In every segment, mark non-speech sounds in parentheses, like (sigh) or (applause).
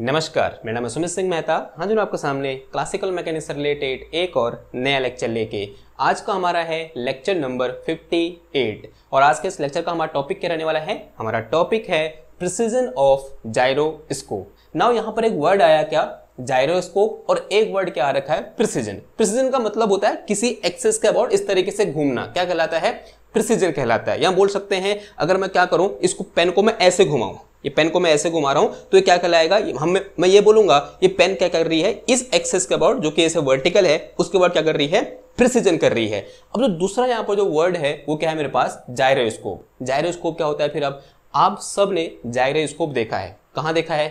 नमस्कार मेरा नाम है सुमित सिंह मेहता हाँ जो आपके सामने क्लासिकल मैकेनिक्स से रिलेटेड एक और नया लेक्चर लेके आज का हमारा है लेक्चर नंबर 58 और आज के इस लेक्चर का हमारा टॉपिक क्या रहने वाला है हमारा टॉपिक है प्रिसीजन ऑफ जायरोस्कोप नाउ यहाँ पर एक वर्ड आया क्या जायरोस्कोप और एक वर्ड क्या आ रखा है प्रिसीजन प्रिसीजन का मतलब होता है किसी एक्सेस के अबाउट इस तरीके से घूमना क्या कहलाता है प्रोसीजर कहलाता है या बोल सकते हैं अगर मैं क्या करूं इसको पेन को मैं ऐसे घुमाऊं ये पेन को मैं ऐसे घुमा रहा हूं तो ये क्या कहलाएगा हम मैं ये बोलूंगा ये पेन क्या कर रही है इस एक्सेस के अबाउट जो कि ऐसे वर्टिकल है उसके बाद क्या कर रही है प्रिसीजन कर रही है अब जो दूसरा यहाँ पर जो वर्ड है वो क्या है मेरे पास जायरोस्कोप जायरोस्कोप क्या होता है फिर अब आप सबने जायरोस्कोप देखा है कहाँ देखा है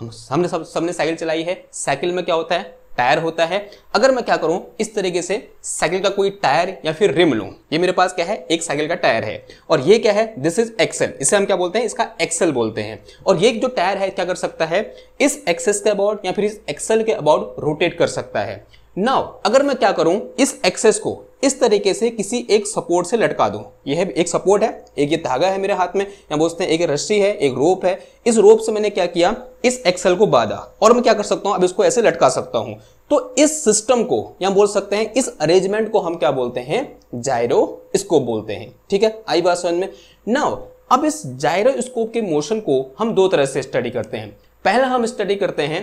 हम हमने सब सबने साइकिल चलाई है साइकिल में क्या होता है टायर होता है अगर मैं क्या करूं इस तरीके से साइकिल का कोई टायर या फिर रिम लूं ये मेरे पास क्या है एक साइकिल का टायर है और ये क्या है दिस इज एक्सेल इसे हम क्या बोलते हैं इसका एक्सेल बोलते हैं और ये जो टायर है क्या कर सकता है इस एक्सेस के अबाउट या फिर इस एक्सेल के अबाउट रोटेट कर सकता है नाउ अगर मैं क्या करूं इस एक्सेस को इस तरीके से किसी एक सपोर्ट से लटका दूँ यह एक सपोर्ट है एक ये धागा है मेरे हाथ में या बोलते हैं एक रस्सी है एक रोप है इस रोप से मैंने क्या किया इस एक्सल को बाधा और मैं क्या कर सकता हूँ अब इसको ऐसे लटका सकता हूँ तो इस सिस्टम को या बोल सकते हैं इस अरेंजमेंट को हम क्या बोलते हैं जायरो स्कोप बोलते हैं ठीक है आई बात समझ में नाउ अब इस जायरो स्कोप के मोशन को हम दो तरह से स्टडी करते हैं पहला हम स्टडी करते हैं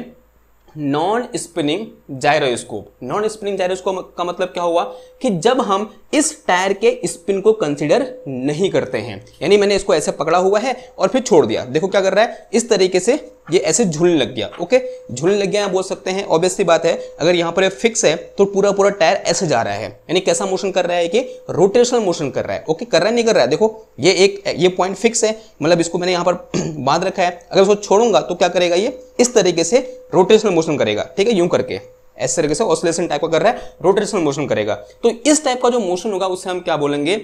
non spinning gyroscope non spinning gyroscope का मतलब क्या हुआ कि जब हम इस टायर के स्पिन को कंसिडर नहीं करते हैं यानी मैंने इसको ऐसे पकड़ा हुआ है और फिर छोड़ दिया देखो क्या कर रहा है इस तरीके से ये ऐसे झूलने लग गया ओके झूलने लग गया बोल सकते हैं ऑब्वियसली बात है अगर यहाँ पर फिक्स है तो पूरा पूरा टायर ऐसे जा रहा है यानी कैसा मोशन कर रहा है कि रोटेशनल मोशन कर रहा है ओके कर रहा है नहीं कर रहा है देखो ये एक ये पॉइंट फिक्स है मतलब इसको मैंने यहाँ पर (clears throat) बांध रखा है अगर इसको छोड़ूंगा तो क्या करेगा ये इस तरीके से रोटेशनल मोशन करेगा ठीक है यूं करके ऐसे तरीके से ऑसोलेशन टाइप का कर रहा है रोटेशनल मोशन करेगा तो इस टाइप का जो मोशन होगा उससे हम क्या बोलेंगे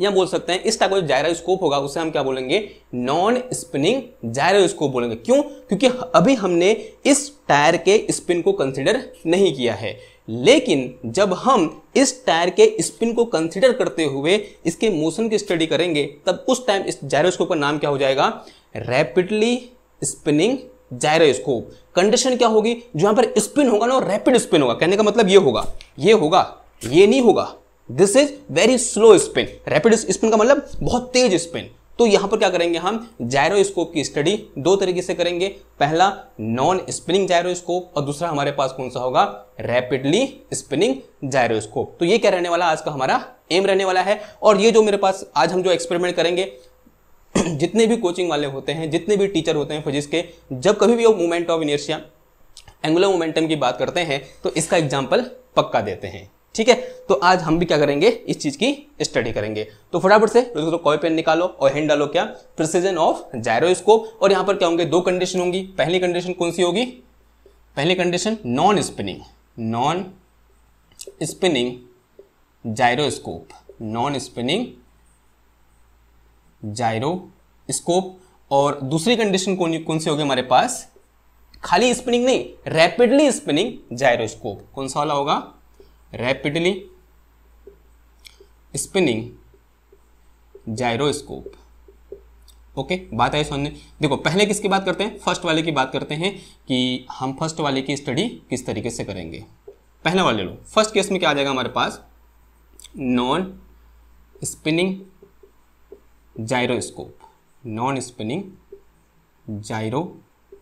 या बोल सकते हैं इस टाइप का जो जायरोस्कोप होगा उसे हम क्या बोलेंगे नॉन स्पिनिंग जायरोस्कोप बोलेंगे क्यों क्योंकि अभी हमने इस टायर के स्पिन को कंसिडर नहीं किया है लेकिन जब हम इस टायर के स्पिन को कंसिडर करते हुए इसके मोशन की स्टडी करेंगे तब उस टाइम इस जायरोस्कोप का नाम क्या हो जाएगा रैपिडली स्पिनिंग जायरोस्कोप कंडीशन क्या होगी जो यहां पर स्पिन होगा ना रैपिड स्पिन होगा कहने का मतलब ये होगा ये होगा ये नहीं होगा this is very slow spin rapid spin का मतलब बहुत तेज स्पिन तो यहां पर क्या करेंगे हम जायरोस्कोप की स्टडी दो तरीके से करेंगे पहला नॉन स्पिनिंग जायरोस्कोप और दूसरा हमारे पास कौन सा होगा रैपिडली स्पिनिंग जायरोस्कोप तो ये क्या रहने वाला आज का हमारा एम रहने वाला है और ये जो मेरे पास आज हम जो एक्सपेरिमेंट करेंगे (clears throat) जितने भी कोचिंग वाले होते हैं जितने भी टीचर होते हैं फिजिक्स के जब कभी भी वो movement of inertia angular momentum की बात करते हैं तो इसका एग्जाम्पल पक्का देते हैं ठीक है तो आज हम भी क्या करेंगे इस चीज की स्टडी करेंगे तो फटाफट से दोस्तों तो कॉपी पेन निकालो और हैंड डालो क्या प्रिसीजन ऑफ जायरोस्कोप और यहां पर क्या होंगे दो कंडीशन होंगी पहली कंडीशन कौन सी होगी पहली condition non spinning non spinning gyroscope non spinning gyroscope और दूसरी कंडीशन कौन कौन सी होगी हमारे पास खाली स्पिनिंग नहीं रैपिडली स्पिनिंग जायरोस्कोप कौन सा वाला होगा rapidly spinning gyroscope okay okay, बात आई सुनने देखो पहले किसकी बात करते हैं फर्स्ट वाले की बात करते हैं कि हम फर्स्ट वाले की स्टडी किस तरीके से करेंगे पहला वाले लो फर्स्ट केस में क्या आ जाएगा हमारे पास non spinning gyroscope non spinning gyroscope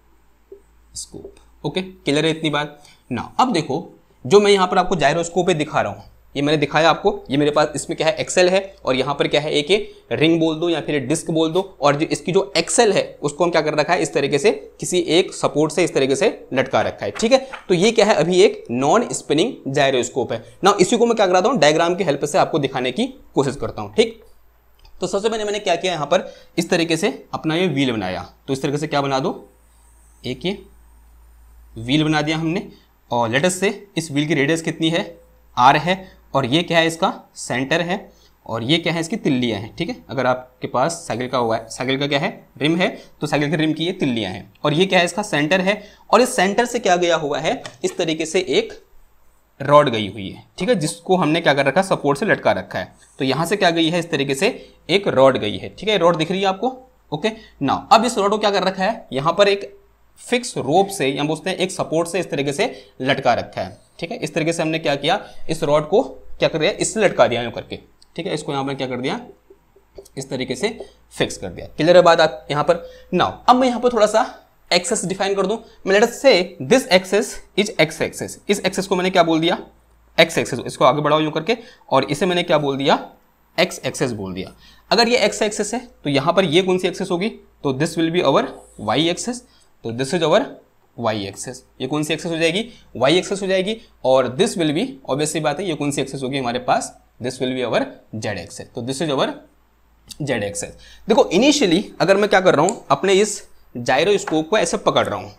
okay clear है इतनी बात ना अब देखो जो मैं यहाँ पर आपको जायरोस्कोप पे दिखा रहा हूँ ये मैंने दिखाया आपको ये मेरे पास इसमें क्या है एक्सेल है और यहाँ पर क्या है एक रिंग बोल दो या फिर डिस्क बोल दो और जो इसकी जो एक्सेल है उसको हम क्या कर रखा है इस तरीके से किसी एक सपोर्ट से इस तरीके से लटका रखा है ठीक है तो ये क्या है अभी एक नॉन स्पिनिंग जायरोस्कोप है ना इसी को मैं क्या कराता हूँ डायग्राम की हेल्प से आपको दिखाने की कोशिश करता हूँ ठीक तो सबसे पहले मैंने क्या किया यहाँ पर इस तरीके से अपना ये व्हील बनाया तो इस तरीके से क्या बना दो एक ये व्हील बना दिया हमने और लेटस से इस व्हील की रेडियस कितनी है आर है और ये क्या है इसका सेंटर है और ये क्या है इसकी तिल्लियाँ हैं ठीक है अगर आपके पास साइकिल का हुआ है साइकिल का क्या है रिम है तो साइकिल के रिम की ये तिल्लियाँ हैं और ये क्या है इसका सेंटर है और इस सेंटर से क्या गया हुआ है इस तरीके से एक रॉड गई हुई है ठीक है जिसको हमने क्या कर रखा है सपोर्ट से लटका रखा है तो यहाँ से क्या गई है इस तरीके से एक रॉड गई है ठीक है रॉड दिख रही है आपको ओके ना अब इस रॉड को क्या कर रखा है यहाँ पर एक फिक्स रोप से या बोलते हैं एक सपोर्ट से इस तरीके से लटका रखा है ठीक है इस तरीके से हमने क्या किया इस रॉड को क्या कर दिया इससे लटका दिया यूँ करके ठीक है इसको यहाँ पर क्या कर दिया इस तरीके से फिक्स कर दिया क्लियर है बात आप यहाँ पर नाउ अब मैं यहाँ पर थोड़ा सा एक्सेस डिफाइन कर दूं मैं let say this axis is x axis इस एक्सेस को मैंने क्या बोल दिया एक्स एक्सेस इसको आगे बढ़ाओ यूं करके और इसे मैंने क्या बोल दिया एक्स एक्सेस बोल दिया अगर ये एक्स एक्सेस है तो यहाँ पर ये कौन सी एक्सेस होगी तो this will be our y axis तो this is our y axis ये कौन सी एक्सेस हो जाएगी वाई एक्सेस हो जाएगी और दिस विल बी ऑब्वियसली बात है ये कौन सी एक्सेस होगी हमारे पास this will be our z axis तो this is our z axis देखो इनिशियली अगर मैं क्या कर रहा हूँ अपने इस जायरोस्कोप को ऐसे पकड़ रहा हूँ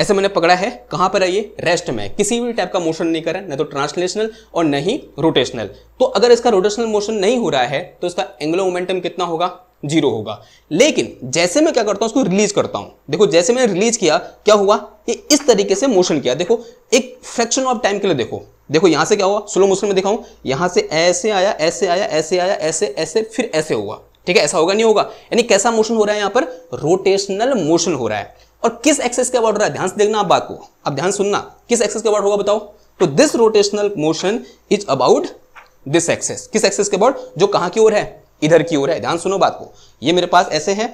ऐसे मैंने पकड़ा है कहां पर है ये रेस्ट में किसी भी टाइप का मोशन नहीं करा ना तो ट्रांसलेशनल और न ही रोटेशनल तो अगर इसका रोटेशनल मोशन नहीं हो रहा है तो इसका एंगुलर मोमेंटम कितना होगा जीरो होगा लेकिन जैसे मैं क्या करता हूं उसको रिलीज करता हूं देखो जैसे मैंने रिलीज किया क्या हुआ ये इस तरीके से मोशन किया देखो एक फ्रैक्शन ऑफ टाइम के लिए देखो देखो यहां से क्या हुआ स्लो मोशन में दिखाऊं यहां से ऐसे आया ऐसे आया ऐसे आया ऐसे ऐसे फिर ऐसे हुआ ठीक है ऐसा होगा नहीं होगा यानी कैसा मोशन हो रहा है यहां पर रोटेशनल मोशन हो रहा है और किस एक्सेस वर्ड हो रहा है ध्यान से देखना आप बात को अब ध्यान सुनना किस एक्सेस का वर्ड होगा बताओ तो this rotational motion is about this axis किस एक्सेस के वर्ड जो कहां की ओर है इधर की ओर है ध्यान सुनो बात को ये मेरे पास ऐसे है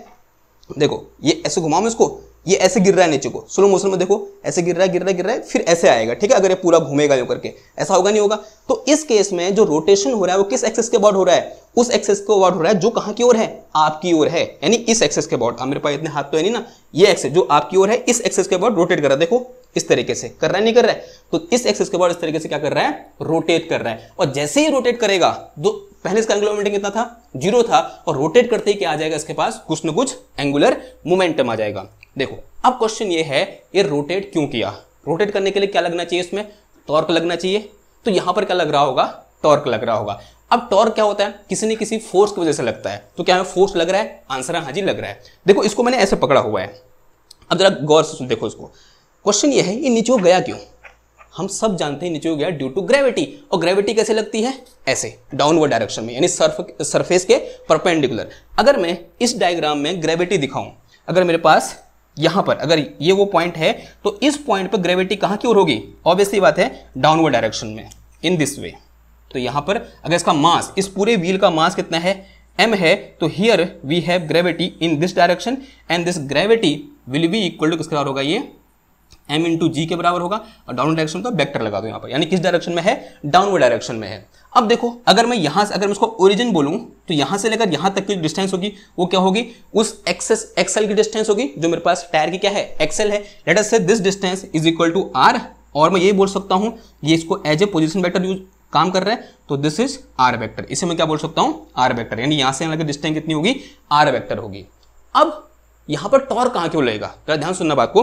देखो ये ऐसे घुमाओ मैं इसको ये ऐसे गिर रहा है नीचे को स्लो मोशन में देखो ऐसे गिर रहा है गिर रहा है गिर रहा है फिर ऐसे आएगा ठीक है अगर ये पूरा घूमेगा जो करके ऐसा होगा नहीं होगा तो इस केस में जो रोटेशन हो रहा है वो किस एक्सेस के बॉर्ड हो रहा है उस एक्सेस के बॉर्ड हो रहा है जो कहाँ की ओर है आपकी ओर है यानी इस एक्सेस के बॉर्ड मेरे पास इतने हाथ तो है नहीं ना ये एक्सेस जो आपकी ओर है इस एक्सेस के बॉर्ड रोटेट कर रहा है देखो इस तरीके से कर रहा है नहीं कर रहा है तो इस एक्सेस के बॉर्ड इस तरीके से क्या कर रहा है रोटेट कर रहा है और जैसे ही रोटेट करेगा जो पहले इसका एंगुलर मोमेंटम कितना था जीरो था और रोटेट करते ही क्या आ जाएगा इसके पास कुछ ना कुछ एंगुलर मोमेंटम आ जाएगा देखो अब क्वेश्चन ये है ये रोटेट क्यों किया रोटेट करने के लिए क्या लगना चाहिए इसमें टॉर्क लगना चाहिए तो यहां पर क्या लग रहा होगा टॉर्क लग रहा होगा अब टॉर्क क्या होता है किसी न किसी फोर्स की वजह से लगता है तो क्या फोर्स लग रहा है आंसर है हाँ जी लग रहा है देखो इसको मैंने ऐसे पकड़ा हुआ है अब जरा गौर से देखो इसको क्वेश्चन ये है ये नीचे गया क्यों हम सब जानते हैं नीचे हो गया ड्यू टू ग्रेविटी और ग्रेविटी कैसे लगती है ऐसे डाउनवर्ड डायरेक्शन में यानी सर्फ सरफेस के परपेंडिकुलर अगर मैं इस डायग्राम में ग्रेविटी दिखाऊं अगर मेरे पास यहां पर अगर ये वो पॉइंट है तो इस पॉइंट पर ग्रेविटी कहां की ओर होगी ऑब्वियसली बात है डाउनवर्ड डायरेक्शन में इन दिस वे तो यहां पर अगर इसका मास इस पूरे व्हील का मास कितना है एम है तो here we have gravity in this direction and this gravity will be equal to किसके बराबर होगा ये इन इंटू जी के बराबर होगा और डाउनवर्ड डायरेक्शन का वेक्टर लगा दो यहां पर यानी किस डायरेक्शन में है डाउनवर्ड डायरेक्शन में है अब देखो अगर मैं यहां से अगर मैं इसको ओरिजिन बोलूं तो यहां से लेकर यहां तक की डिस्टेंस होगी वो क्या होगी उस एक्सेस एक्सेल की डिस्टेंस होगी जो मेरे पास टायर की क्या है एक्सेल है let us say this distance is equal to r और मैं ये बोल सकता हूं ये इसको as a position vector use काम कर रहा है तो दिस इज आर वैक्टर इसे मैं क्या बोल सकता हूं आर वैक्टर यानी यहां से लेकर डिस्टेंस कितनी होगी आर वैक्टर होगी अब यहां पर टॉर कहां क्यों लगेगा तो ध्यान सुनना बात को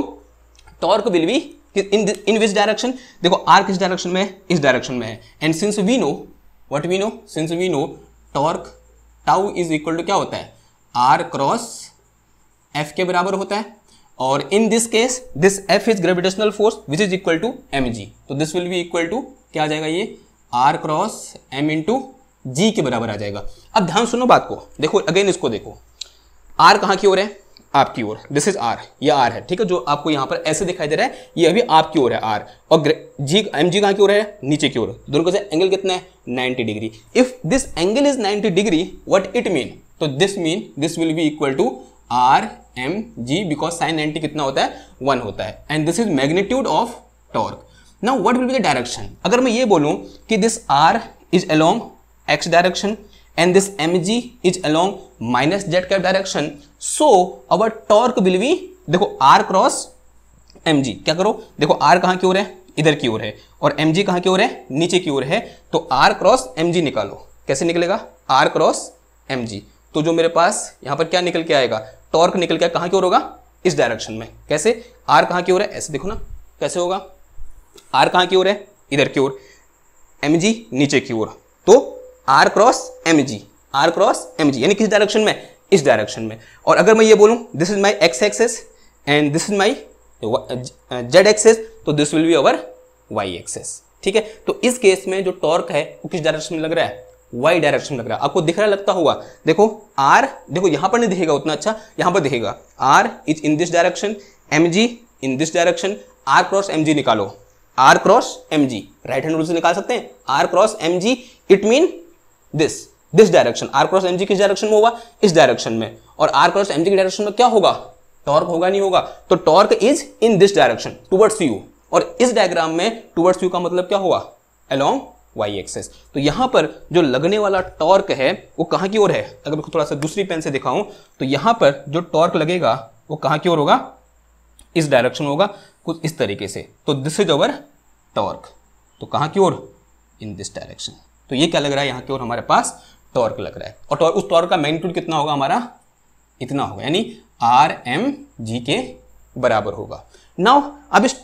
torque will be in in which direction देखो आर किस डायरेक्शन में है इस डायरेक्शन में है and since we know what we know since we know torque tau is equal to क्या होता है आर क्रॉस एफ के बराबर होता है और in this case this F is gravitational force which is equal to m g तो this will be equal to क्या आ जाएगा ये r cross m into g के बराबर आ जाएगा अब ध्यान सुनो बात को देखो अगेन इसको देखो आर कहाँ की ओर है आपकी ओर दिस इज आर ये आर है ठीक है जो आपको यहाँ पर ऐसे दिखाई दे रहा है ये अभी आपकी ओर है आर और जी एम जी कहाँ की ओर है नीचे की ओर दोनों का एंगल कितना है 90 degree if this angle is 90 degree what it mean तो this mean this will be equal to r m g because sine ninety कितना होता है वन होता है and this is magnitude of torque now what will be the direction अगर मैं ये बोलूँ कि this r is along x direction and this mg is along minus z cap direction so our torque will be देखो r cross mg क्या करो देखो r कहाँ की ओर है इधर की ओर है और mg कहाँ की ओर है नीचे की ओर है तो r cross mg निकालो कैसे निकलेगा r cross mg तो जो मेरे पास यहाँ पर क्या निकल के आएगा टॉर्क निकल के कहां की ओर होगा इस डायरेक्शन में कैसे r कहां की ओर है ऐसे देखो ना कैसे होगा r कहां की ओर है इधर की ओर mg नीचे की ओर तो r cross m g r cross m g यानी किस डायरेक्शन में इस डायरेक्शन में और अगर मैं ये बोलूँ this is my x axis and this is my z axis तो this will be our y axis ठीक है तो इस केस में जो टॉर्क है वो किस डायरेक्शन में लग रहा है वाई डायरेक्शन लग रहा है आपको दिख रहा लगता होगा देखो आर देखो यहां पर नहीं दिखेगा उतना अच्छा यहां पर दिखेगा r is in this direction m g in this direction r cross m g निकालो r cross m g right hand rule से निकाल सकते हैं r cross m g it mean this this direction r cross MG किस direction में होगा इस direction में और आर क्रॉस एमजी के डायरेक्शन में क्या होगा टॉर्क होगा नहीं होगा तो torque is in this direction towards you और इस डायग्राम में टूवर्ड्स यू का मतलब क्या होगा अलोंग वाई एक्सेस तो यहां पर जो लगने वाला टॉर्क है वो कहां की ओर है अगर मैं थोड़ा सा दूसरी पेन से दिखाऊं तो यहां पर जो टॉर्क लगेगा वो कहां की ओर होगा इस डायरेक्शन होगा कुछ इस तरीके से तो दिस इज अवर टॉर्क तो कहां की ओर इन दिस डायरेक्शन तो ये क्या लग रहा है यहाँ की ओर हमारे पास टॉर्क लग रहा है और टॉर्क उस टॉर्क का मैग्नीट्यूड कितना होगा हमारा इतना होगा यानी आर एम जी के बराबर होगा नाउ अब इस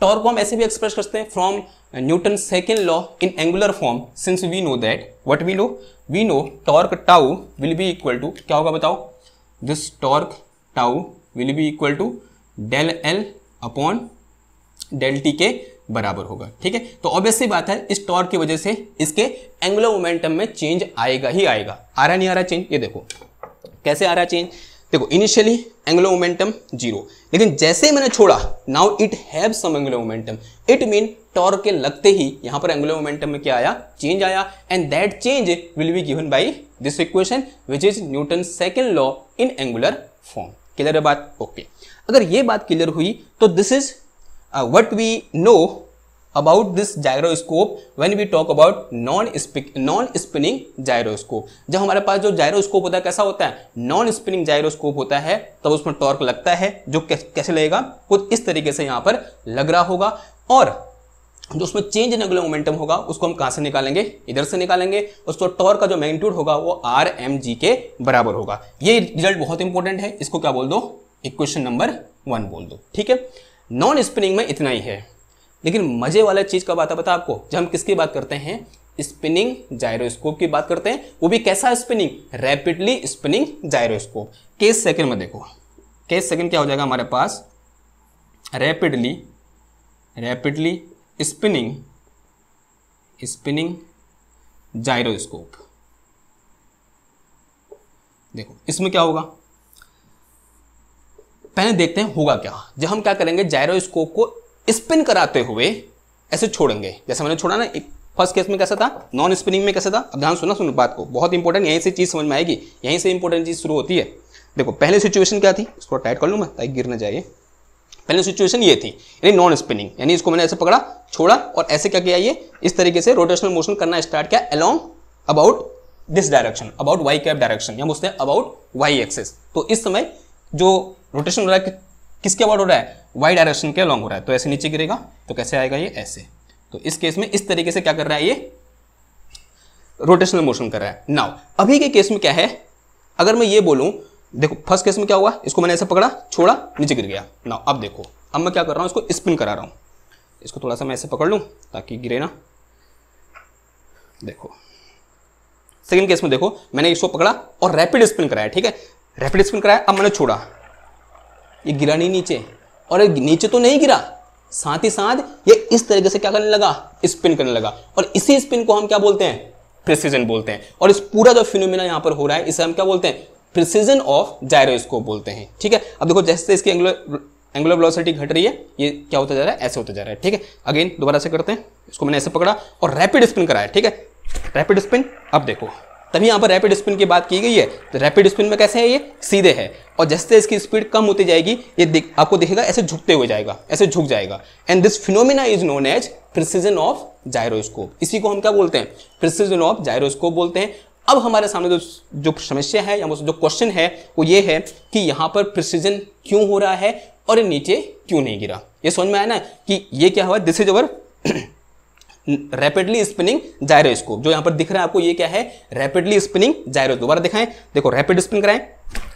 टॉर्क को हम ऐसे भी एक्सप्रेस करते हैं from Newton second law in angular form since we know that what we know we know torque tau will be equal to क्या होगा बताओ this torque tau will be equal to del L upon del t के बराबर होगा ठीक है तो obviously बात है इस टॉर्क की वजह से इसके एंगुलर मोमेंटम में चेंज आएगा ही आएगा आ रहा नहीं आ रहा चेंज ये देखो कैसे आ रहा चेंज देखो इनिशियली एंगुलर मोमेंटम जीरो लेकिन जैसे ही मैंने छोड़ा now it have some angular momentum it mean torque के लगते ही यहां पर एंगुलर मोमेंटम में क्या आया चेंज आया and that change will be given by this equation which is Newton second law in angular form clear है बात ओके okay. अगर ये बात क्लियर हुई तो this is uh, what we know about this gyroscope when we talk about non non spinning gyroscope जब हमारे पास जो जायरोस्कोप होता है कैसा होता है नॉन spinning जायरोस्कोप होता है तब उसमें टॉर्क लगता है जो कैसे लगेगा कुछ इस तरीके से यहाँ पर लग रहा होगा और जो उसमें चेंज इन एंगुलर मोमेंटम होगा उसको हम कहाँ से निकालेंगे इधर से निकालेंगे उसको टॉर्क का जो मैग्नीट्यूड होगा वो आर एम जी के बराबर होगा ये रिजल्ट बहुत इंपॉर्टेंट है इसको क्या बोल दो इक्वेशन नंबर वन बोल दो ठीक है नॉन स्पिनिंग में इतना ही है लेकिन मजे वाला चीज़ कब आता पता आपको जब हम किसकी बात करते हैं स्पिनिंग जायरोस्कोप की बात करते हैं वो भी कैसा spinning rapidly spinning gyroscope case second में देखो केस सेकंड क्या हो जाएगा हमारे पास rapidly rapidly spinning spinning gyroscope देखो इसमें क्या होगा पहले देखते हैं होगा क्या जब हम क्या करेंगे जायरोस्कोप को स्पिन कराते हुए ऐसे छोड़ेंगे जैसे मैंने छोड़ा ना एक फर्स्ट केस में कैसा था नॉन स्पिनिंग में कैसा था अब ध्यान सुना सुनो बात को बहुत इंपॉर्टेंट यहीं से चीज़ समझ में आएगी यहीं से इंपॉर्टेंट चीज़ शुरू होती है देखो पहले सिचुएशन क्या थी इसको टाइट कर लूँ मैं ताकि गिर ना जाइए पहले सिचुएशन ये थी यानी नॉन स्पिनिंग यानी इसको मैंने ऐसे पकड़ा छोड़ा और ऐसे क्या किया ये इस तरीके से रोटेशनल मोशन करना स्टार्ट किया along about this direction about y cap direction या मुझसे अबाउट वाई एक्सेस तो इस समय जो रोटेशन हो रहा है कि, किसके अबाउट हो रहा है वाई डायरेक्शन के लॉन्ग हो रहा है तो ऐसे नीचे गिरेगा तो कैसे आएगा ये ऐसे तो इस केस में इस तरीके से क्या कर रहा है ये रोटेशनल मोशन कर रहा है नाउ अभी के केस में क्या है अगर मैं ये बोलूं देखो फर्स्ट केस में क्या हुआ इसको मैंने ऐसे पकड़ा छोड़ा नीचे गिर गया नाउ अब देखो अब मैं क्या कर रहा हूं इसको स्पिन करा रहा हूं इसको थोड़ा सा मैं ऐसे पकड़ लूं ताकि गिरे ना देखो सेकेंड केस में देखो मैंने इसको पकड़ा और रैपिड स्पिन कराया ठीक है रैपिड स्पिन कराया अब मैंने छोड़ा ये गिरा नहीं नीचे और नीचे तो नहीं गिरा साथ ही साथ ये इस तरीके से क्या करने लगा स्पिन करने लगा और इसी स्पिन को हम क्या बोलते हैं प्रिसीजन बोलते हैं और इस पूरा जो फिनोमिना यहाँ पर हो रहा है इसे हम क्या बोलते हैं प्रिसीजन ऑफ जायरोस्कोप बोलते हैं ठीक है अब देखो जैसे इसकी एंगुलर एंगुलर वेलोसिटी घट रही है ये क्या होता जा रहा है ऐसे होता जा रहा है ठीक है अगेन दोबारा से करते हैं इसको मैंने ऐसे पकड़ा और रैपिड स्पिन कराया ठीक है रैपिड स्पिन अब देखो तभी यहाँ पर रैपिड स्पिन की बात की गई है तो रैपिड स्पिन में कैसे है ये सीधे है और जैसे इसकी स्पीड कम होती जाएगी ये दिख, आपको दिखेगा ऐसे झुकते हुए जाएगा ऐसे झुक जाएगा and this phenomena is known as precision of gyroscope इसी को हम क्या बोलते हैं प्रिसीजन ऑफ जायरोस्कोप बोलते हैं अब हमारे सामने जो जो समस्या है या जो क्वेश्चन है वो ये है कि यहाँ पर प्रिसीजन क्यों हो रहा है और नीचे क्यों नहीं गिरा ये समझ में आया ना कि ये क्या हुआ this is our rapidly spinning gyroscope जो यहां पर दिख रहा है आपको ये क्या है रैपिडली स्पिनिंग जायरो दोबारा दिखाएं देखो रैपिड स्पिन कराएं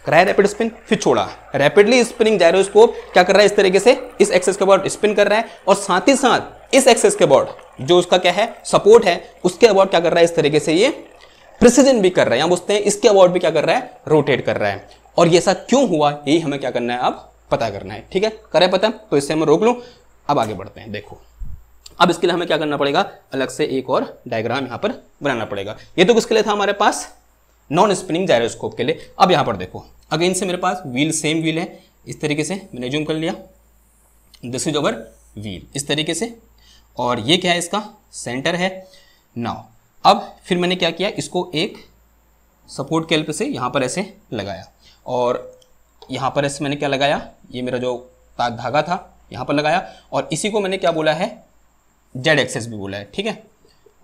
कराया रैपिड स्पिन फिर छोड़ा रैपिडली स्पिनिंग जायरोस्कोप क्या कर रहा है इस तरीके से इस एक्सेस के अबाउट स्पिन कर रहा है और साथ ही साथ इस एक्सेस के अबाउट जो उसका क्या है सपोर्ट है उसके अबाउट क्या कर रहा है इस तरीके से ये प्रिसीजन भी कर रहा है हम बोलते हैं इसके अबाउट भी क्या कर रहा है रोटेट कर रहा है और ये ऐसा क्यों हुआ यही हमें क्या करना है अब पता करना है ठीक है करें पता तो इससे मैं रोक लूँ अब आगे बढ़ते हैं देखो अब इसके लिए हमें क्या करना पड़ेगा अलग से एक और डायग्राम यहाँ पर बनाना पड़ेगा ये तो किसके लिए था हमारे पास नॉन स्पिनिंग जायरोस्कोप के लिए अब यहाँ पर देखो अगेन से मेरे पास व्हील सेम व्हील है इस तरीके से मैंने जूम कर लिया दिस इज ओवर व्हील इस तरीके से और ये क्या है इसका सेंटर है नाव अब फिर मैंने क्या किया इसको एक सपोर्ट के हेल्प से यहाँ पर ऐसे लगाया और यहाँ पर ऐसे मैंने क्या लगाया ये मेरा जो धागा था यहाँ पर लगाया और इसी को मैंने क्या बोला है जेड एक्सेस भी बोला है ठीक है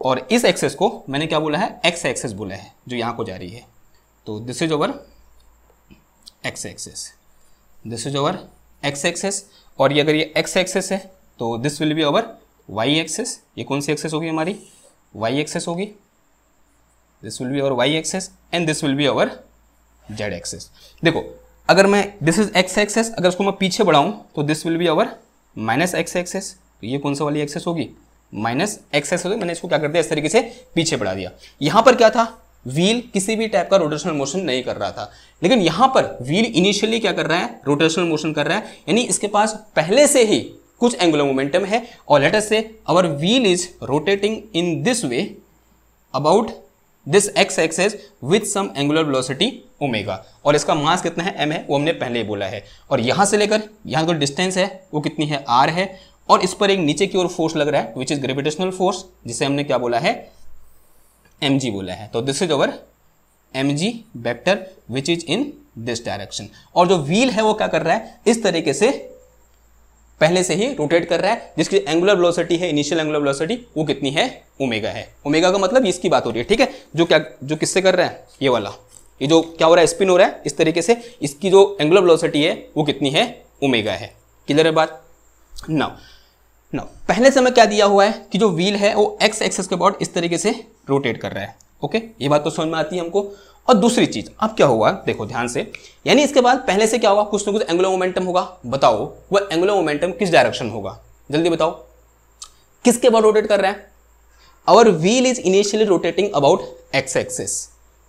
और इस एक्सेस को मैंने क्या बोला है एक्स एक्सेस बोला है जो यहाँ को जा रही है तो this is over x axis this is over x axis और ये अगर ये एक्स एक्सेस है तो this will be over y axis ये कौन सी एक्सेस होगी हमारी वाई एक्सेस होगी this will be over y axis and this will be over z axis देखो अगर मैं दिस इज एक्स एक्सेस अगर उसको मैं पीछे बढ़ाऊँ तो this will be over minus x axis तो ये कौन सा वाली एक्सेस होगी माइनस एक्सेस होगी मैंने इसको क्या कर दिया इस तरीके से पीछे बढ़ा दिया यहां पर क्या था व्हील किसी भी टाइप का रोटेशनल मोशन नहीं कर रहा था लेकिन यहां पर व्हील इनिशियली क्या कर रहा है रोटेशनल मोशन कर रहा है यानी इसके पास पहले से ही कुछ एंगुलर मोमेंटम है और let's say our wheel is rotating in this way about this x axis with some angular velocity omega और इसका मास कितना है एम है वो हमने पहले ही बोला है और यहां से लेकर यहां जो डिस्टेंस है वो कितनी है आर है और इस पर एक नीचे की ओर फोर्स लग रहा है विच इज ग्रेविटेशनल फोर्स जिसे हमने क्या बोला है एम बोला है तो this is our m g vector which is in this direction और जो व्हील है वो क्या कर रहा है इस तरीके से पहले से ही रोटेट कर रहा है जिसकी एंगुलर वेलोसिटी है इनिशियल एंगुलर वेलोसिटी वो कितनी है ओमेगा है ओमेगा का मतलब इसकी बात हो रही है ठीक है जो क्या जो किससे कर रहा है ये वाला ये जो क्या हो रहा है स्पिन हो रहा है इस तरीके से इसकी जो एंगुलर वेलोसिटी है वो कितनी है ओमेगा है क्लियर है बात नाउ ना पहले से मैं क्या दिया हुआ है कि जो व्हील है वो एक्स एक्सेस के अबाउट इस तरीके से रोटेट कर रहा है ओके ये बात तो समझ में आती है हमको और दूसरी चीज अब क्या होगा देखो ध्यान से यानी इसके बाद पहले से क्या होगा कुछ ना कुछ एंगुलर मोमेंटम होगा बताओ वो एंगुलर मोमेंटम किस डायरेक्शन होगा जल्दी बताओ किसके अबाउट रोटेट कर रहा है our wheel is initially rotating about x axis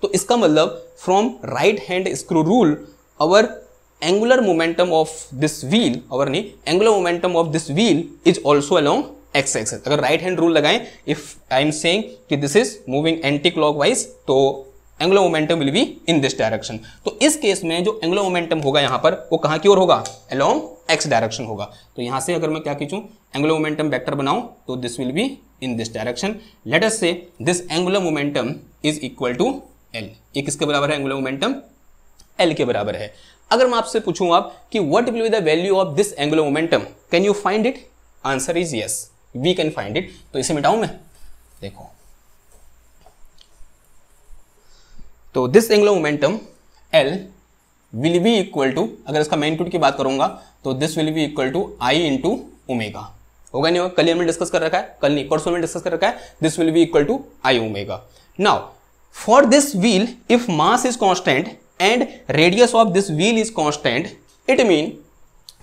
तो इसका मतलब from right hand screw rule our angular momentum of this wheel our knee, angular momentum of this wheel is also along x axis agar right hand rule lagaye if i am saying ki this is moving anti clockwise to angular momentum will be in this direction तो इस case में जो angular momentum होगा यहां पर वो कहां की ओर होगा अलोंग एक्स डायरेक्शन होगा तो यहां से अगर मैं क्या खींचूँ एंगुलर मोमेंटम वेक्टर बनाऊं तो this will be in this direction let us say this angular momentum is equal to L ये किसके बराबर है एंगुलर मोमेंटम एल के बराबर है अगर मैं आपसे पूछूं आप कि what will be the value of this angular momentum can you find it answer is yes we can find it तो इसे मिटाऊ मैं देखो तो this angular momentum L will be equal to अगर इसका मेन टूट की बात करूंगा तो this will be equal to I into omega होगा नहीं होगा कल हमने डिस्कस कर रखा है कल नहीं परसों में डिस्कस कर रखा है this will be equal to I omega now for this wheel if mass is constant and radius of this wheel is constant it mean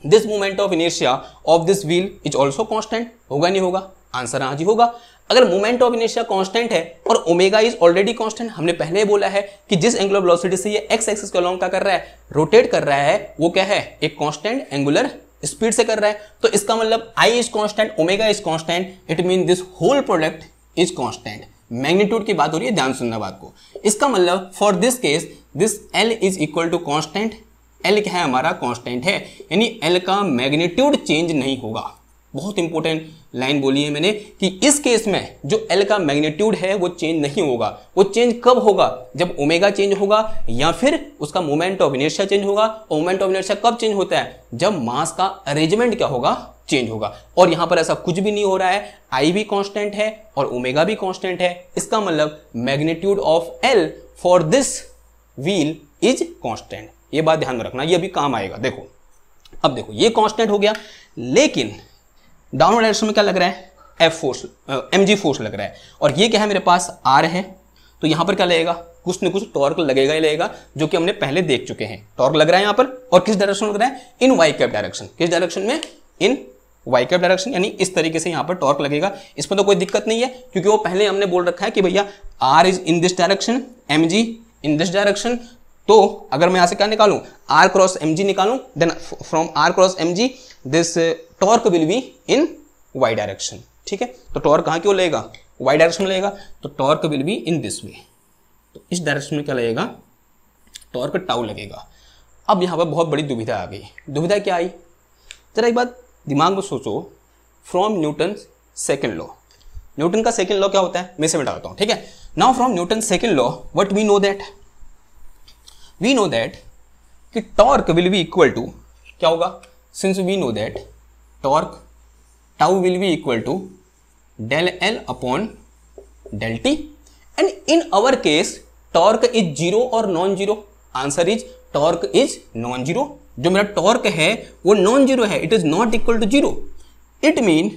this movement of inertia of this wheel is also constant होगा नहीं होगा answer हाँ जी होगा अगर moment of inertia constant है और omega is already constant हमने पहले ही बोला है कि जिस एंगुलर वेलोसिटी से ये एक्स एक्सिस के अलोंग क्या कर रहा है रोटेट कर रहा है वो क्या है एक कांस्टेंट एंगुलर स्पीड से कर रहा है तो इसका मतलब I is constant omega is constant it mean this whole product is constant magnitude की बात हो रही है ध्यान सुनना बात को इसका मतलब for this case this L is equal to constant L क्या है हमारा कॉन्स्टेंट है यानी एल का मैग्नीट्यूड चेंज नहीं होगा बहुत इंपॉर्टेंट लाइन बोली है मैंने कि इस केस में जो एल का मैग्नीट्यूड है वो चेंज नहीं होगा वो चेंज कब होगा जब ओमेगा चेंज होगा या फिर उसका मोमेंट ऑफ इनर्शिया चेंज होगा और मोमेंट ऑफ इनर्शिया कब चेंज होता है जब मास का अरेंजमेंट क्या होगा चेंज होगा और यहां पर ऐसा कुछ भी नहीं हो रहा है आई भी कॉन्स्टेंट है और ओमेगा भी कॉन्स्टेंट है इसका मतलब magnitude of L for this wheel is constant ये बात ध्यान में रखना ये अभी काम आएगा देखो अब देखो ये कांस्टेंट हो गया लेकिन डाउनवर्ड डायरेक्शन में क्या लग रहा है F force m g force लग रहा है और ये क्या है मेरे पास आर है तो यहां पर क्या लगेगा कुछ न कुछ टॉर्क लगेगा ही लगेगा जो कि हमने पहले देख चुके हैं टॉर्क लग रहा है यहां पर और किस डायरेक्शन लग रहा है इन वाई कैप डायरेक्शन किस डायरेक्शन में इन वाई कैप डायरेक्शन यानी इस तरीके से यहाँ पर टॉर्क लगेगा इसमें तो कोई दिक्कत नहीं है क्योंकि वो पहले हमने बोल रखा है कि भैया r is in this direction m g in this direction तो अगर मैं यहाँ से क्या निकालूँ आर क्रॉस एम जी निकालूँ then from r cross m g this torque will be in y direction ठीक है तो टॉर्क कहाँ क्यों लेगा वाई डायरेक्शन में लगेगा तो torque will be in this way तो इस डायरेक्शन में क्या लगेगा टॉर्क टाउ लगेगा अब यहाँ पर बहुत बड़ी दुविधा आ गई दुविधा क्या आई जरा एक बात दिमाग में सोचो from Newton second law Newton का सेकेंड लॉ क्या होता है मैं से बता हूं ठीक है now from Newton second law what we know that we know that कि torque will be equal to क्या होगा since we know that torque tau will be equal to del L upon del t and in our case torque is zero और non zero answer is torque is non zero जो मेरा torque है वो non zero है it is not equal to zero it mean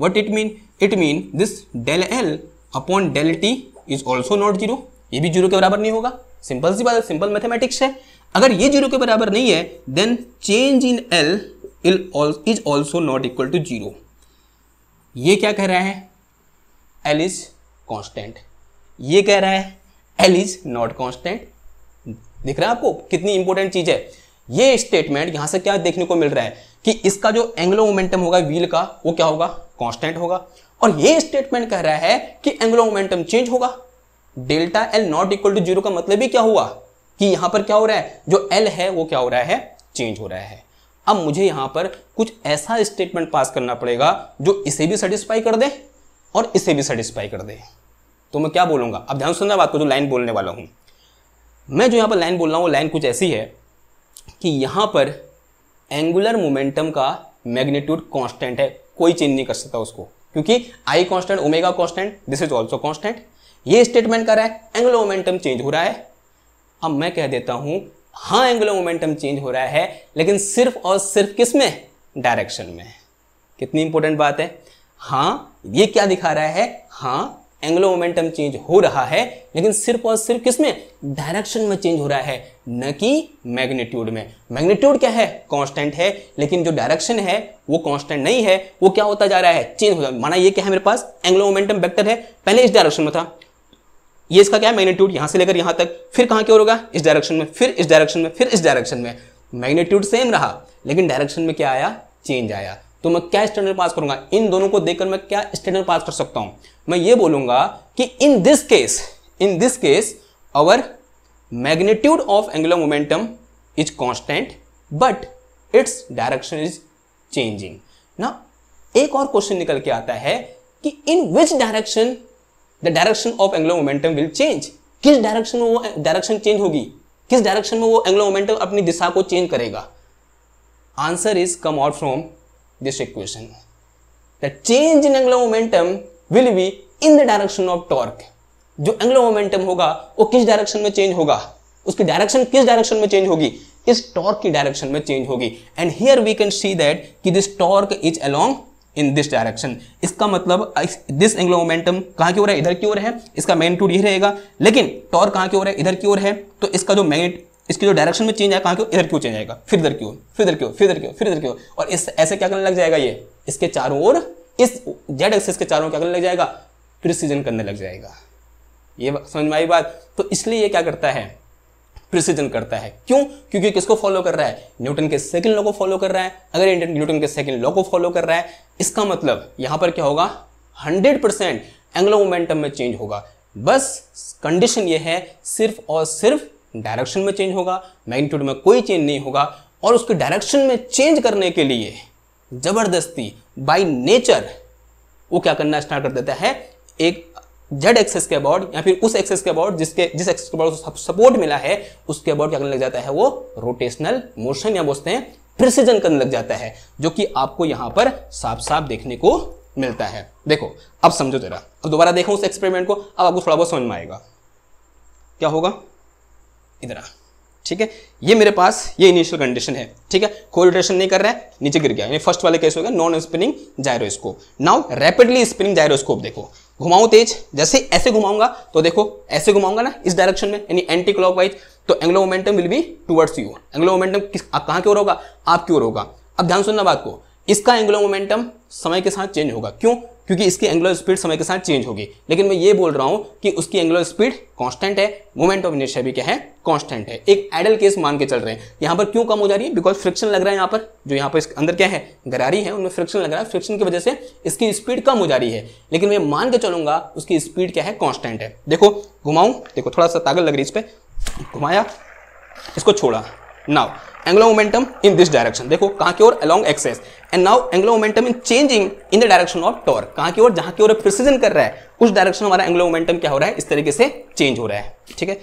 what it mean it mean this del L upon del t is also not zero ये भी zero के बराबर नहीं होगा सिंपल सी बात है सिंपल मैथमेटिक्स है अगर ये जीरो के बराबर नहीं है then change in L is also not equal to zero ये क्या कह रहा है एल इज कॉन्स्टेंट ये कह रहा है एल इज नॉट कॉन्स्टेंट दिख रहा है आपको कितनी इंपॉर्टेंट चीज है ये स्टेटमेंट यहां से क्या देखने को मिल रहा है कि इसका जो एंग्लो मोमेंटम होगा व्हील का वो क्या होगा कांस्टेंट होगा और ये स्टेटमेंट कह रहा है कि एंग्लो मोमेंटम चेंज होगा delta L not equal to zero का मतलब ही क्या हुआ कि यहां पर क्या हो रहा है जो एल है वो क्या हो रहा है चेंज हो रहा है अब मुझे यहां पर कुछ ऐसा स्टेटमेंट पास करना पड़ेगा जो इसे भी सेटिस्फाई कर दे और इसे भी सेटिस्फाई कर दे तो मैं क्या बोलूंगा अब ध्यान सुनना बात को जो लाइन बोलने वाला हूं मैं जो यहां पर लाइन बोल रहा हूं लाइन कुछ ऐसी है कि यहाँ पर एंगुलर मोमेंटम का मैग्नीट्यूड कांस्टेंट है कोई चेंज नहीं कर सकता उसको क्योंकि I constant omega constant this is also constant ये स्टेटमेंट कर रहा है एंगुलर मोमेंटम चेंज हो रहा है अब मैं कह देता हूं हाँ एंगुलर मोमेंटम चेंज हो रहा है लेकिन सिर्फ और सिर्फ किस में डायरेक्शन में कितनी इंपॉर्टेंट बात है हाँ ये क्या दिखा रहा है हाँ एंग्लो मोमेंटम चेंज हो रहा है लेकिन सिर्फ और सिर्फ किसमें डायरेक्शन में चेंज हो रहा है न कि मैग्नीट्यूड में मैग्नीट्यूड क्या है कांस्टेंट है लेकिन जो डायरेक्शन है वो कांस्टेंट नहीं है वो क्या होता जा रहा है चेंज हो जा माना ये क्या है मेरे पास एंग्लो मोमेंटम वेक्टर है पहले इस डायरेक्शन में था ये इसका क्या है मैग्नीट्यूड यहां से लेकर यहां तक फिर कहां क्यों होगा इस डायरेक्शन में फिर इस डायरेक्शन में फिर इस डायरेक्शन में मैग्नीट्यूड सेम रहा लेकिन डायरेक्शन में क्या आया चेंज आया तो मैं क्या स्टैंडर्ड पास करूंगा इन दोनों को देखकर मैं क्या स्टैंडर्ड पास कर सकता हूं मैं ये बोलूंगा कि in this case in this case our magnitude of angular momentum is constant but its direction is changing ना एक और क्वेश्चन निकल के आता है कि in which direction the direction of angular momentum will change किस डायरेक्शन में वो डायरेक्शन चेंज होगी किस डायरेक्शन में वो एंगुलर मोमेंटम अपनी दिशा को चेंज करेगा answer is come out from this equation. The change in angular momentum will be in the direction of torque. जो एंगुलर मोमेंटम होगा वो किस डायरेक्शन में चेंज होगा उसकी डायरेक्शन किस डायरेक्शन में चेंज होगी इस टॉर्क की डायरेक्शन में चेंज होगी and here we can see that कि this torque is along in this direction इसका मतलब दिस एंगुलर मोमेंटम कहाँ की ओर है इधर की ओर है इसका मैग्नीट्यूड ये रहेगा लेकिन टॉर्क कहाँ की ओर है इधर की ओर है तो इसका जो मैग्नेट इसकी जो डायरेक्शन में चेंज आया कहाँ क्यों इधर क्यों चेंज आएगा फिर इधर क्यों फिर इधर क्यों फिर इधर क्यों फिर इधर क्यों और इस ऐसे क्या करने लग जाएगा ये इसके चारों ओर इस जेड एक्सेस के चारों क्या करने लग जाएगा प्रिसीजन करने लग जाएगा ये समझ में आई बात तो इसलिए ये क्या करता है प्रिसीजन करता है क्यों क्योंकि किसको फॉलो कर रहा है न्यूटन के सेकंड लॉ को फॉलो कर रहा है अगर न्यूटन के सेकंड लॉ को फॉलो कर रहा है इसका मतलब यहां पर क्या होगा 100 परसेंट एंग्लो मोमेंटम में चेंज होगा बस कंडीशन ये है सिर्फ और सिर्फ डायरेक्शन में चेंज होगा मैग्नीट्यूड में कोई चेंज नहीं होगा और उसके डायरेक्शन में चेंज करने के लिए जबरदस्ती बाय नेचर वो क्या करना स्टार्ट कर देता है एक जेड एक्सेस के अबाउट या फिर उस एक्सेस के अबाउट जिसके जिस एक्सेस के अबाउट सपोर्ट मिला है उसके अबाउट क्या करने लग जाता है वो रोटेशनल मोशन या बोलते हैं प्रिसीजन करने लग जाता है जो कि आपको यहां पर साफ साफ देखने को मिलता है देखो अब समझो तेरा अब दोबारा देखो उस एक्सपेरिमेंट को अब आपको थोड़ा बहुत समझ में आएगा क्या होगा इतना ठीक है ये मेरे पास ये इनिशियल कंडीशन है ठीक है कोई रोटेशन नहीं कर रहा है नीचे गिर गया फर्स्ट वाले केस हो गया non spinning gyroscope now rapidly spinning gyroscope देखो घुमाऊं तेज जैसे ऐसे घुमाऊंगा तो देखो ऐसे घुमाऊंगा ना इस डायरेक्शन में यानी एंटी क्लॉक तो angular momentum will be towards you angular momentum कहां की ओर होगा आपकी ओर होगा अब ध्यान सुनना बात को इसका एंग्लो मोमेंटम समय के साथ चेंज होगा क्यों क्योंकि इसकी एंगुलर स्पीड समय के साथ चेंज होगी लेकिन मैं ये बोल रहा हूँ कि उसकी एंगुलर स्पीड कांस्टेंट है मोमेंट ऑफ इनर्शिया भी क्या है कांस्टेंट है एक आइडल केस मान के चल रहे हैं यहाँ पर क्यों कम हो जा रही है बिकॉज फ्रिक्शन लग रहा है यहाँ पर जो यहाँ पर अंदर क्या है गरारी है उनमें फ्रिक्शन लग रहा है फ्रिक्शन की वजह से इसकी स्पीड कम हो जा रही है लेकिन मैं मान के चलूंगा उसकी स्पीड क्या है कॉन्स्टेंट है देखो घुमाऊं देखो थोड़ा सा तागल लग रही है इस पर घुमाया इसको छोड़ा now angular momentum in this direction देखो कहाँ की ओर along axis and now angular momentum in changing in the direction of torque कहां की ओर जहां की ओर प्रिसीजन कर रहा है उस डायरेक्शन में हमारा एंग्लो मोमेंटम क्या हो रहा है इस तरीके से चेंज हो रहा है ठीक है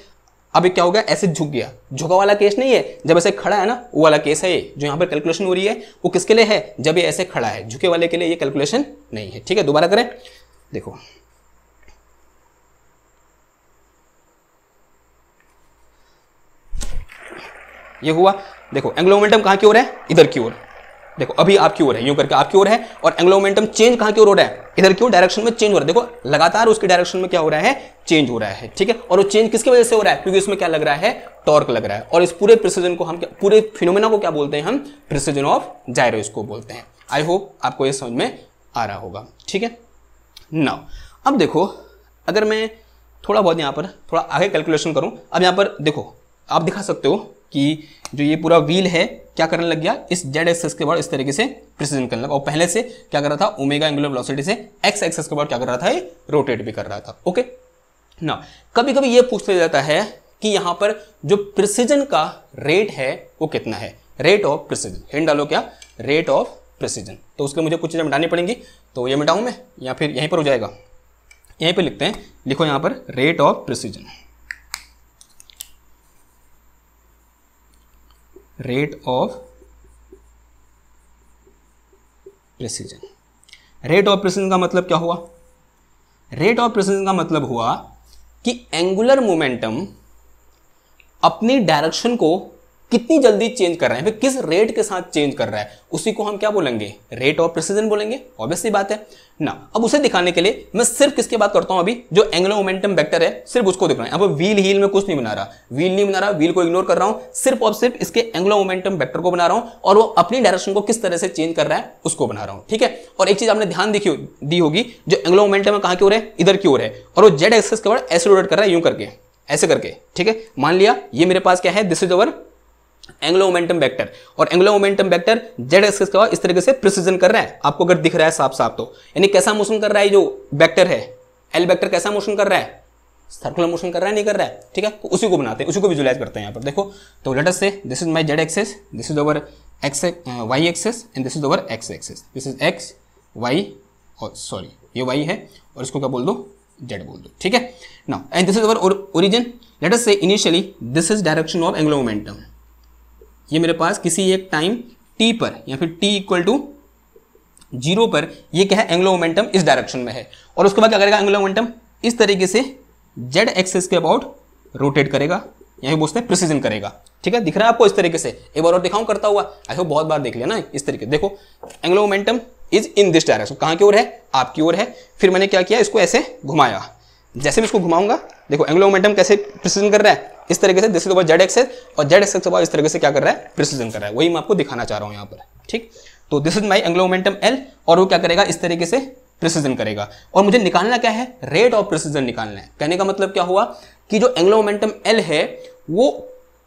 अब क्या होगा ऐसे झुक गया झुका वाला केस नहीं है जब ऐसे खड़ा है ना वो वाला केस है ये जो यहाँ पर कैलकुलेशन हो रही है वो किसके लिए है जब ये ऐसे खड़ा है झुके वाले के लिए ये कैलकुलेशन नहीं है ठीक है दोबारा करें देखो ये हुआ देखो एंगुलर मोमेंटम कहाँ की ओर है इधर की ओर देखो अभी आपकी ओर है यूं करके आपकी ओर है और एंगलो मोमेंटम चेंज कहां की ओर हो रहा है इधर क्यों डायरेक्शन में चेंज हो रहा है देखो लगातार उसके डायरेक्शन में क्या हो रहा है चेंज हो रहा है ठीक है और वो चेंज किसकी वजह से हो रहा है क्योंकि उसमें क्या लग रहा है टॉर्क लग रहा है और इस पूरे प्रिसीजन को हम पूरे फिनोमेना को क्या बोलते हैं हम प्रिसीजन ऑफ जायरोस्कोप बोलते हैं आई होप आपको ये समझ में आ रहा होगा ठीक है नाउ अब देखो अगर मैं थोड़ा बहुत यहाँ पर थोड़ा आगे कैलकुलेशन करूँ अब यहाँ पर देखो आप दिखा सकते हो कि जो ये पूरा व्हील है क्या करने लग गया इस जेड एक्सेस के बाद इस तरीके से प्रिसीजन करने लगा और पहले से क्या कर रहा था ओमेगा एंगुलर वेलोसिटी से एक्स एक्सेस के बाद क्या कर रहा था ये रोटेट भी कर रहा था ओके ना कभी कभी ये पूछ लिया जाता है कि यहाँ पर जो प्रिसीजन का रेट है वो कितना है रेट ऑफ प्रिसीजन हिंड डालो क्या रेट ऑफ प्रिसीजन तो उसके मुझे कुछ चीज़ें मिटानी पड़ेंगी तो ये मिटाऊ मैं या फिर यहीं पर हो जाएगा यहीं पर लिखते हैं लिखो यहां पर rate of precision rate of precision rate of precision का मतलब क्या हुआ rate of precision का मतलब हुआ कि angular momentum अपनी direction को कितनी जल्दी चेंज कर रहे हैं फिर किस रेट के साथ चेंज कर रहा है उसी को हम क्या बोलेंगे रेट ऑफ प्रिसीजन बोलेंगे ऑब्वियसली बात है ना अब उसे दिखाने के लिए मैं सिर्फ किसके बात करता हूं अभी जो एंगुलर मोमेंटम वेक्टर है सिर्फ उसको दिख रहा है अब व्हील हील में कुछ नहीं बना रहा व्हील नहीं बना रहा व्हील को इग्नोर कर रहा हूं सिर्फ और सिर्फ इसके एंगुलर मोमेंटम वेक्टर को बना रहा हूं और वो अपनी डायरेक्शन को किस तरह से चेंज कर रहा है उसको बना रहा हूं ठीक है और एक चीज आपने ध्यान देखी दी होगी जो एंगुलर मोमेंटम कहां की ओर है इधर की ओर है और वो जेड एक्सेस के बाद ऐसे कर रहा है यूं करके ऐसे करके ठीक है मान लिया ये मेरे पास क्या है this is our angular momentum vector और angular momentum vector z axis का इस तरीके से प्रिसीजन कर रहा है आपको अगर दिख रहा है साफ साफ तो यानी कैसा मोशन कर रहा है जो वेक्टर है एल वेक्टर कैसा मोशन कर रहा है सर्कुलर मोशन कर रहा है नहीं कर रहा है ठीक है तो उसी को बनाते हैं उसी को विजुलाइज करते हैं यहाँ पर देखो तो let's say this is my z axis this is over x y axis and this is over x axis this is x y और सॉरी ये वाई है और इसको क्या बोल दो जेड बोल दो ठीक है ना and this is over origin let us say initially this is direction of angular momentum ये मेरे पास किसी एक टाइम टी पर या फिर टी इक्वल टू जीरो पर ये क्या है एंग्लो मोमेंटम इस डायरेक्शन में है और उसके बाद क्या करेगा एंग्लो मोमेंटम इस तरीके से जेड एक्सेस के अबाउट रोटेट करेगा यहाँ बोलते हैं प्रिसीजन करेगा ठीक है दिख रहा है आपको इस तरीके से एक बार और दिखाऊं करता हुआ आई होप बहुत बार देख लिया ना इस तरीके देखो angular momentum is in this direction कहाँ की ओर है आपकी ओर है फिर मैंने क्या किया इसको ऐसे घुमाया जैसे मैं इसको घुमाऊंगा देखो एंग्लो मोमेंटम कैसे प्रिसीजन कर रहा है इस तरीके से this is over z axis और जेड एक्सेस के बाद इस तरीके से क्या कर रहा है प्रिसीजन कर रहा है वही मैं आपको दिखाना चाह रहा हूँ यहाँ पर ठीक तो this is my angular momentum L और वो क्या करेगा इस तरीके से प्रिसीजन करेगा और मुझे निकालना क्या है रेट ऑफ प्रिसीजन निकालना है कहने का मतलब क्या हुआ कि जो एंग्लोमेंटम एल है वो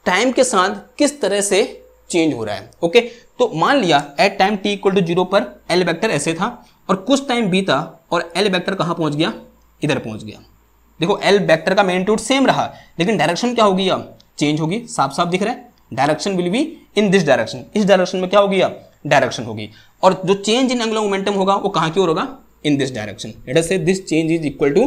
टाइम के साथ किस तरह से चेंज हो रहा है ओके तो मान लिया at time t equal to zero पर एल वेक्टर ऐसे था और कुछ टाइम बीता और एल वेक्टर कहाँ पहुंच गया इधर पहुंच गया देखो एल वेक्टर का मैग्नीट्यूड सेम रहा लेकिन डायरेक्शन क्या होगी अब चेंज होगी साफ साफ दिख रहा है direction will be in this direction इस डायरेक्शन में क्या होगी अब डायरेक्शन होगी और जो चेंज इन एंगुलर मोमेंटम होगा वो कहाँ की ओर होगा in this direction say this change is equal to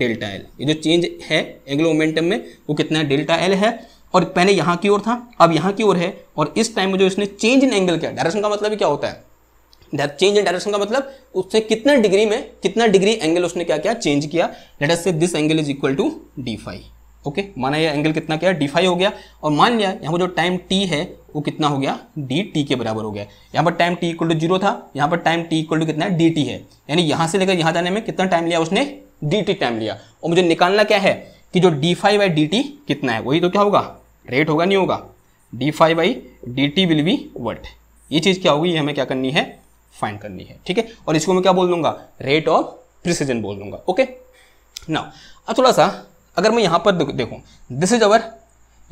delta L ये जो चेंज है एंगुलर मोमेंटम में वो कितना है डेल्टा एल है और पहले यहाँ की ओर था अब यहाँ की ओर है और इस टाइम में जो इसने चेंज इन एंगल किया डायरेक्शन का मतलब क्या होता है चेंज इन डायरेक्शन का मतलब उसने कितना डिग्री में कितना डिग्री एंगल उसने क्या किया चेंज किया let us say this angle is equal to d five okay माना ये एंगल कितना क्या डी फाइव हो गया और मान लिया यहाँ पर जो टाइम टी है वो कितना हो गया डी टी के बराबर हो गया यहाँ पर time t equal to zero था यहाँ पर टाइम टी इक्वल टू कितना डी टी है यानी यहाँ से लेकर यहाँ जाने में कितना टाइम लिया उसने डी टी टाइम लिया और मुझे निकालना क्या है कि जो d five by d t कितना है वही तो क्या होगा रेट होगा नहीं होगा d five by d t will be what ये चीज़ क्या होगी ये हमें क्या करनी है फाइंड करनी है ठीक है और इसको मैं क्या बोल दूंगा रेट ऑफ प्रिसीजन बोल दूंगा ओके ना अब थोड़ा सा अगर मैं यहां पर देखूं दिस इज अवर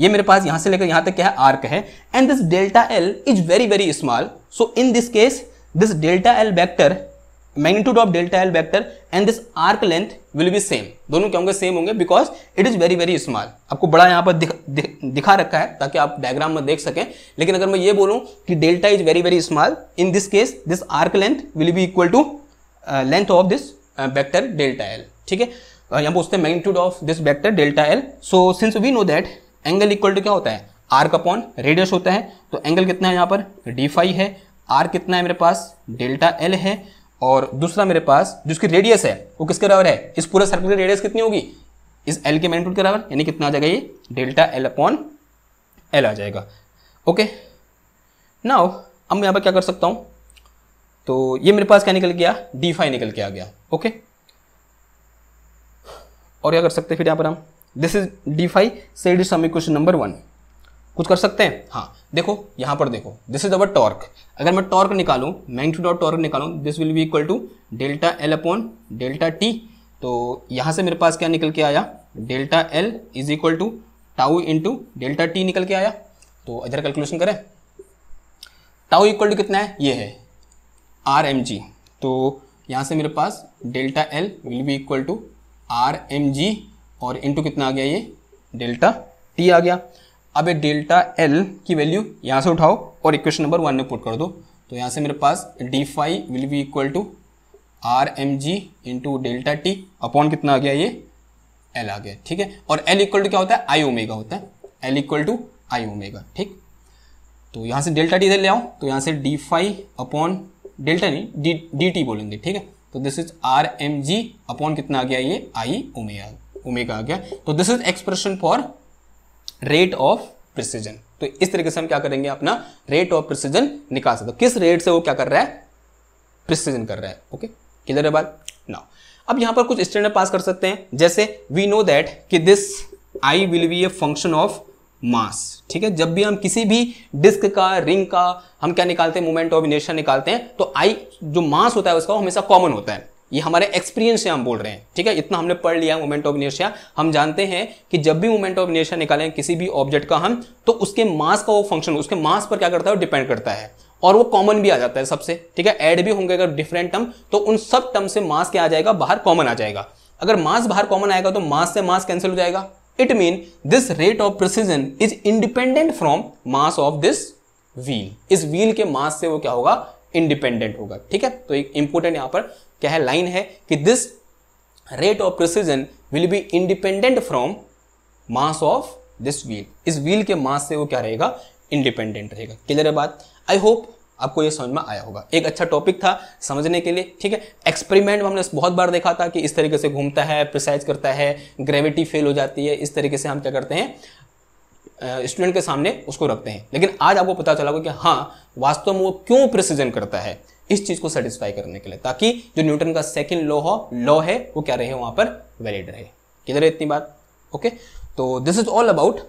ये मेरे पास यहां से लेकर यहां तक क्या है आर्क है and this delta L is very very small so in this case this delta L vector magnitude of delta L vector and this arc length will be same दोनों क्या होंगे सेम होंगे because it is very very small आपको बड़ा यहाँ पर दिख, दिख, दिखा रखा है ताकि आप डायग्राम में देख सकें लेकिन अगर मैं ये बोलूँ कि delta is very very small in this case this arc length will be equal to length of this vector delta L ठीक है यहाँ पूछते हैं magnitude of this vector delta L so since we know that angle equal to क्या होता है arc upon radius होता है तो एंगल कितना है यहाँ पर डी फाइव है आर कितना है मेरे पास डेल्टा एल है और दूसरा मेरे पास जिसकी रेडियस है वो किसके बराबर है इस पूरे सर्कल की रेडियस कितनी होगी इस एल के मैग्नीट्यूड के बराबर यानी कितना आ जाएगा ये डेल्टा एल अपॉन एल आ जाएगा ओके ना अब मैं यहाँ पर क्या कर सकता हूँ तो ये मेरे पास क्या निकल गया डी फाइव निकल के आ गया ओके और क्या कर सकते हैं फिर यहाँ पर हम this is d five said equation number one कुछ कर सकते हैं हाँ देखो यहाँ पर देखो दिस इज अवर टॉर्क अगर मैं टॉर्क निकालूँ मैग्नीट्यूड ऑफ टॉर्क निकालूँ this will be equal to delta L upon delta t तो यहाँ से मेरे पास क्या निकल के आया delta L is equal to tau into delta t निकल के आया तो इधर कैलकुलेशन करें टाउ इक्वल टू कितना है ये है आर एम जी तो यहाँ से मेरे पास delta L will be equal to r m g और इंटू कितना आ गया ये डेल्टा टी आ गया अब ये डेल्टा एल की वैल्यू यहाँ से उठाओ और इक्वेशन नंबर वन में पुट कर दो तो यहाँ से मेरे पास d phi will be equal to r m g into delta t upon कितना आ गया ये एल आ गया ठीक है और एल इक्वल टू क्या होता है आई ओमेगा होता है L equal to I omega ठीक तो यहाँ से डेल्टा टी इधर ले आओ तो यहाँ से डी फाई अपॉन डेल्टा नहीं डी डी टी बोलेंगे ठीक है तो this is r m g upon कितना आ गया ये आई ओमेगा ओमेगा आ गया तो this is expression for rate of precession तो इस तरीके से हम क्या करेंगे अपना रेट ऑफ प्रिसीजन निकाल सकते तो किस रेट से वो क्या कर रहा है प्रिसीजन कर रहा है ओके क्लियर है बात नाउ अब यहां पर कुछ स्टैंडर्ड पास कर सकते हैं जैसे वी नो दैट कि this I will be a function of mass ठीक है जब भी हम किसी भी डिस्क का रिंग का हम क्या निकालते हैं मोमेंट ऑफ इनर्शिया निकालते हैं तो आई जो मास होता है उसका हमेशा कॉमन होता है ये हमारे एक्सपीरियंस से हम बोल रहे हैं ठीक है इतना हमने पढ़ लिया मोमेंट ऑफ इनर्शिया हम जानते हैं कि जब भी मोमेंट ऑफ इनर्शिया निकालें किसी भी ऑब्जेक्ट का हम तो उसके मास का वो फंक्शन उसके मास पर क्या करता है डिपेंड करता है और वो कॉमन भी आ जाता है सबसे ठीक है ऐड भी होंगे अगर डिफरेंट टर्म तो उन सब टर्म से मास क्या आ जाएगा बाहर कॉमन आ जाएगा अगर मास बाहर कॉमन आएगा तो मास से मास कैंसिल हो जाएगा it mean this rate of precession is independent from mass of this wheel इस व्हील के मास से वो क्या होगा इंडिपेंडेंट होगा ठीक है तो एक इंपोर्टेंट यहां पर क्या है लाइन है कि this rate of precession will be independent from mass of this wheel इस व्हील के मास से वो क्या रहेगा इंडिपेंडेंट रहेगा क्लियर है बात आई होप आपको ये समझ में आया होगा एक अच्छा टॉपिक था समझने के लिए ठीक है एक्सपेरिमेंट में हमने बहुत बार देखा था कि इस तरीके से घूमता है प्रिसाइज करता है ग्रेविटी फेल हो जाती है इस तरीके से हम क्या करते हैं स्टूडेंट के सामने उसको रखते हैं लेकिन आज आपको पता चला होगा कि हाँ वास्तव में वो क्यों प्रिसीजन करता है इस चीज को सेटिस्फाई करने के लिए ताकि जो न्यूटन का सेकेंड लॉ हो लॉ है वो क्या रहे वहां पर वैलिड रहे किधर है इतनी बात ओके तो this is all about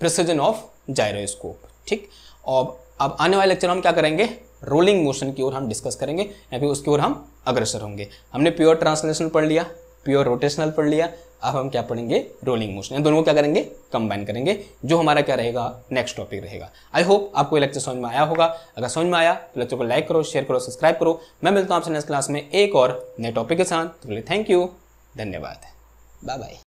precession of gyroscope ठीक और अब आने वाले लेक्चर हम क्या करेंगे रोलिंग मोशन की ओर हम डिस्कस करेंगे या फिर उसकी ओर हम अग्रसर होंगे हमने प्योर ट्रांसलेशन पढ़ लिया प्योर रोटेशनल पढ़ लिया अब हम क्या पढ़ेंगे रोलिंग मोशन दोनों को क्या करेंगे कंबाइन करेंगे जो हमारा क्या रहेगा नेक्स्ट टॉपिक रहेगा आई होप आपको लेक्चर समझ में आया होगा अगर समझ में आया तो लेक्चर को लाइक करो शेयर करो सब्सक्राइब करो मैं मिलता हूँ आपसे नेक्स्ट क्लास में एक और नए टॉपिक के साथ तो थैंक यू धन्यवाद बाय बाय